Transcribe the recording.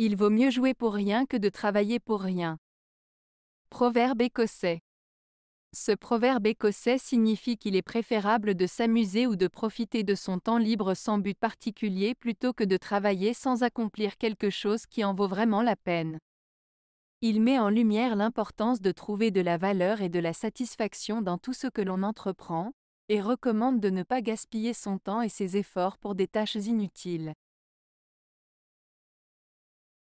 Il vaut mieux jouer pour rien que de travailler pour rien. Proverbe écossais. Ce proverbe écossais signifie qu'il est préférable de s'amuser ou de profiter de son temps libre sans but particulier plutôt que de travailler sans accomplir quelque chose qui en vaut vraiment la peine. Il met en lumière l'importance de trouver de la valeur et de la satisfaction dans tout ce que l'on entreprend, et recommande de ne pas gaspiller son temps et ses efforts pour des tâches inutiles.